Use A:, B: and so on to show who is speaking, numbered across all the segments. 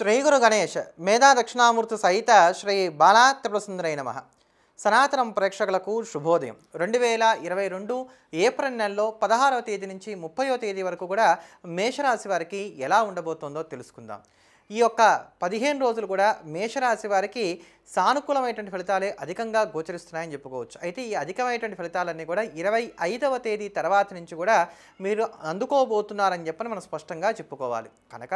A: శ్రీ గురు గణేష్ మేధా దక్షిణామూర్తి సహిత శ్రీ బాలాత్రిపురసుందరై నమ సనాతనం ప్రేక్షకులకు శుభోదయం రెండు వేల ఇరవై రెండు ఏప్రిల్ నెలలో పదహారవ తేదీ నుంచి ముప్పయో తేదీ వరకు కూడా మేషరాశి వారికి ఎలా ఉండబోతుందో తెలుసుకుందాం ఈ యొక్క పదిహేను రోజులు కూడా మేషరాశి వారికి సానుకూలమైనటువంటి ఫలితాలే అధికంగా గోచరిస్తున్నాయని చెప్పుకోవచ్చు అయితే ఈ అధికమైనటువంటి ఫలితాలన్నీ కూడా ఇరవై ఐదవ తేదీ తర్వాత నుంచి కూడా మీరు అందుకోబోతున్నారని చెప్పని మనం స్పష్టంగా చెప్పుకోవాలి కనుక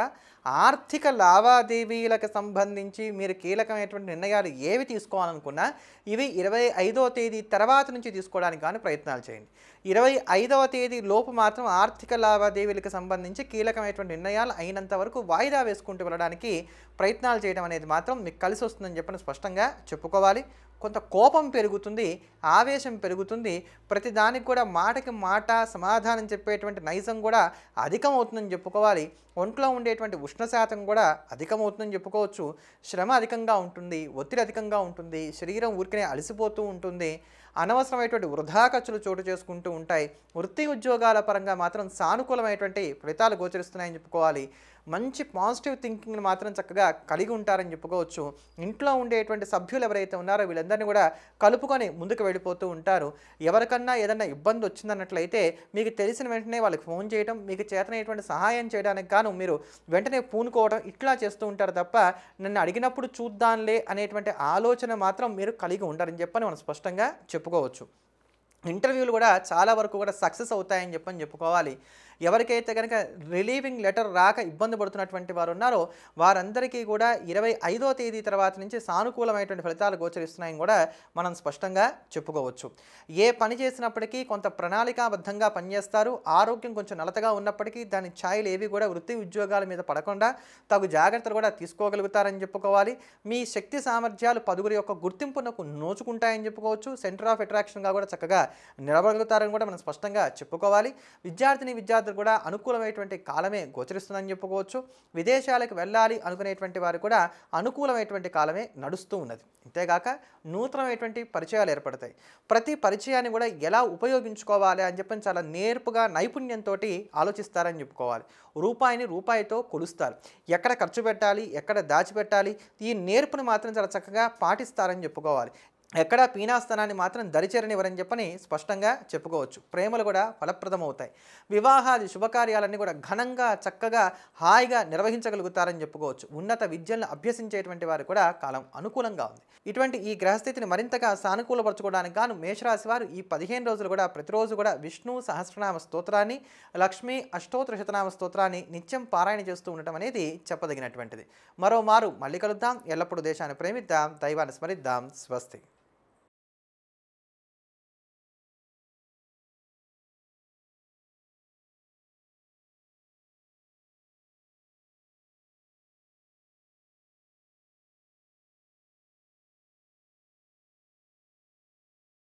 A: ఆర్థిక లావాదేవీలకు సంబంధించి మీరు కీలకమైనటువంటి నిర్ణయాలు ఏవి తీసుకోవాలనుకున్నా ఇవి ఇరవై ఐదవ తేదీ తర్వాత నుంచి తీసుకోవడానికి కానీ ప్రయత్నాలు చేయండి ఇరవై ఐదవ తేదీ లోపు మాత్రం ఆర్థిక లావాదేవీలకు సంబంధించి కీలకమైనటువంటి నిర్ణయాలు అయినంత వరకు వాయిదా వేసుకుంటూ వెళ్ళడం చేసుకోవడానికి ప్రయత్నాలు చేయడం అనేది మాత్రం మీకు కలిసి వస్తుందని చెప్పని స్పష్టంగా చెప్పుకోవాలి కొంత కోపం పెరుగుతుంది ఆవేశం పెరుగుతుంది ప్రతిదానికి కూడా మాటకి మాట సమాధానం చెప్పేటువంటి నైజం కూడా అధికమవుతుందని చెప్పుకోవాలి ఒంట్లో ఉండేటువంటి ఉష్ణ శాతం కూడా అధికమవుతుందని చెప్పుకోవచ్చు శ్రమ అధికంగా ఉంటుంది ఒత్తిడి అధికంగా ఉంటుంది శరీరం ఊరికనే అలసిపోతూ ఉంటుంది అనవసరమైనటువంటి వృధా ఖర్చులు చోటు చేసుకుంటూ ఉంటాయి వృత్తి ఉద్యోగాల పరంగా మాత్రం సానుకూలమైనటువంటి ఫలితాలు గోచరిస్తున్నాయని చెప్పుకోవాలి మంచి పాజిటివ్ థింకింగ్ని మాత్రం చక్కగా కలిగి ఉంటారని చెప్పుకోవచ్చు ఇంట్లో ఉండేటువంటి సభ్యులు ఎవరైతే ఉన్నారో వీళ్ళందరూ అందరినీ కూడా కలుపుకొని ముందుకు వెళ్ళిపోతూ ఉంటారు ఎవరికన్నా ఏదైనా ఇబ్బంది వచ్చిందన్నట్లయితే మీకు తెలిసిన వెంటనే వాళ్ళకి ఫోన్ చేయడం మీకు చేతనైనటువంటి సహాయం చేయడానికి గాను మీరు వెంటనే పూనుకోవడం ఇట్లా చేస్తూ ఉంటారు తప్ప నన్ను అడిగినప్పుడు చూద్దాంలే అనేటువంటి ఆలోచన మాత్రం మీరు కలిగి ఉంటారని చెప్పని మనం స్పష్టంగా చెప్పుకోవచ్చు ఇంటర్వ్యూలు కూడా చాలా వరకు కూడా సక్సెస్ అవుతాయని చెప్పని చెప్పుకోవాలి ఎవరికైతే కనుక రిలీవింగ్ లెటర్ రాక ఇబ్బంది పడుతున్నటువంటి వారు ఉన్నారో వారందరికీ కూడా ఇరవై ఐదో తేదీ తర్వాత నుంచి సానుకూలమైనటువంటి ఫలితాలు గోచరిస్తున్నాయని కూడా మనం స్పష్టంగా చెప్పుకోవచ్చు ఏ పని చేసినప్పటికీ కొంత ప్రణాళికాబద్ధంగా పనిచేస్తారు ఆరోగ్యం కొంచెం నలతగా ఉన్నప్పటికీ దాని ఛాయలు ఏవి కూడా వృత్తి ఉద్యోగాల మీద పడకుండా తగు జాగ్రత్తలు కూడా తీసుకోగలుగుతారని చెప్పుకోవాలి మీ శక్తి సామర్థ్యాలు పదుగురి యొక్క గుర్తింపునకు నోచుకుంటాయని చెప్పుకోవచ్చు సెంటర్ ఆఫ్ అట్రాక్షన్గా కూడా చక్కగా నిలబడగలుగుతారని కూడా మనం స్పష్టంగా చెప్పుకోవాలి విద్యార్థిని విద్యార్థి విద్యార్థులు కూడా అనుకూలమైనటువంటి కాలమే గోచరిస్తుందని చెప్పుకోవచ్చు విదేశాలకు వెళ్ళాలి అనుకునేటువంటి వారు కూడా అనుకూలమైనటువంటి కాలమే నడుస్తూ ఉన్నది అంతేగాక నూతనమైనటువంటి పరిచయాలు ఏర్పడతాయి ప్రతి పరిచయాన్ని కూడా ఎలా ఉపయోగించుకోవాలి అని చెప్పని చాలా నేర్పుగా నైపుణ్యంతో ఆలోచిస్తారని చెప్పుకోవాలి రూపాయిని రూపాయితో కొలుస్తారు ఎక్కడ ఖర్చు పెట్టాలి ఎక్కడ దాచిపెట్టాలి ఈ నేర్పుని మాత్రం చాలా చక్కగా పాటిస్తారని చెప్పుకోవాలి ఎక్కడా పీనాస్తనాన్ని మాత్రం దరిచేరనివ్వరని చెప్పని స్పష్టంగా చెప్పుకోవచ్చు ప్రేమలు కూడా ఫలప్రదమవుతాయి వివాహాది శుభకార్యాలన్నీ కూడా ఘనంగా చక్కగా హాయిగా నిర్వహించగలుగుతారని చెప్పుకోవచ్చు ఉన్నత విద్యలను అభ్యసించేటువంటి వారు కూడా కాలం అనుకూలంగా ఉంది ఇటువంటి ఈ గ్రహస్థితిని మరింతగా సానుకూలపరచుకోవడానికి గాను మేషరాశి వారు ఈ పదిహేను రోజులు కూడా ప్రతిరోజు కూడా విష్ణు సహస్రనామ స్తోత్రాన్ని లక్ష్మీ అష్టోత్తర శతనామ స్తోత్రాన్ని నిత్యం పారాయణ చేస్తూ ఉండటం అనేది చెప్పదగినటువంటిది మరోమారు మళ్ళీ కలుద్దాం ఎల్లప్పుడూ దేశాన్ని ప్రేమిద్దాం దైవాన్ని స్మరిద్దాం స్వస్తి